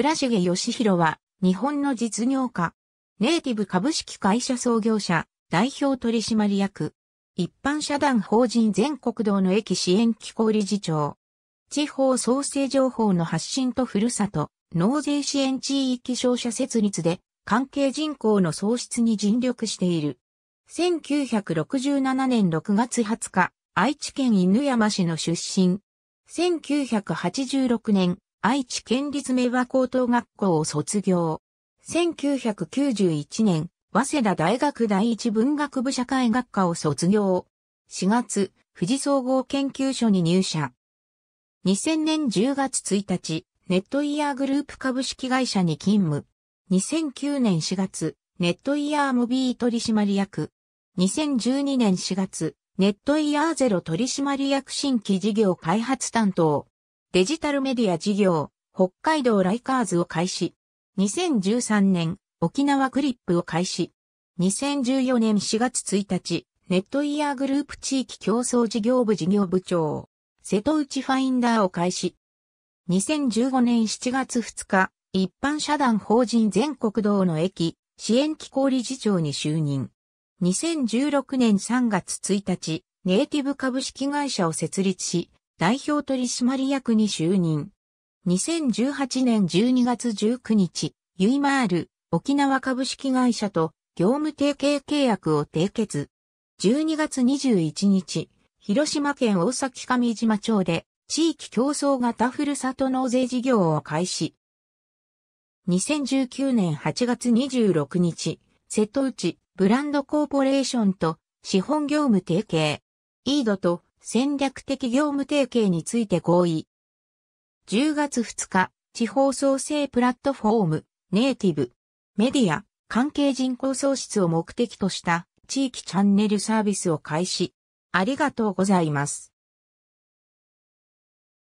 倉重義弘は、日本の実業家、ネイティブ株式会社創業者、代表取締役、一般社団法人全国道の駅支援機構理事長、地方創生情報の発信とふるさと、納税支援地域商社設立で、関係人口の創出に尽力している。1967年6月20日、愛知県犬山市の出身。1986年、愛知県立明和高等学校を卒業。1991年、早稲田大学第一文学部社会学科を卒業。4月、富士総合研究所に入社。2000年10月1日、ネットイヤーグループ株式会社に勤務。2009年4月、ネットイヤーモビー取締役。2012年4月、ネットイヤーゼロ取締役新規事業開発担当。デジタルメディア事業、北海道ライカーズを開始。2013年、沖縄クリップを開始。2014年4月1日、ネットイヤーグループ地域競争事業部事業部長、瀬戸内ファインダーを開始。2015年7月2日、一般社団法人全国道の駅、支援機構理事長に就任。2016年3月1日、ネイティブ株式会社を設立し、代表取締役に就任。2018年12月19日、ユイマール、沖縄株式会社と業務提携契約を締結。12月21日、広島県大崎上島町で地域競争型ふるさと納税事業を開始。2019年8月26日、瀬戸内ブランドコーポレーションと資本業務提携、イードと戦略的業務提携について合意。10月2日、地方創生プラットフォーム、ネイティブ、メディア、関係人口創出を目的とした地域チャンネルサービスを開始。ありがとうございます。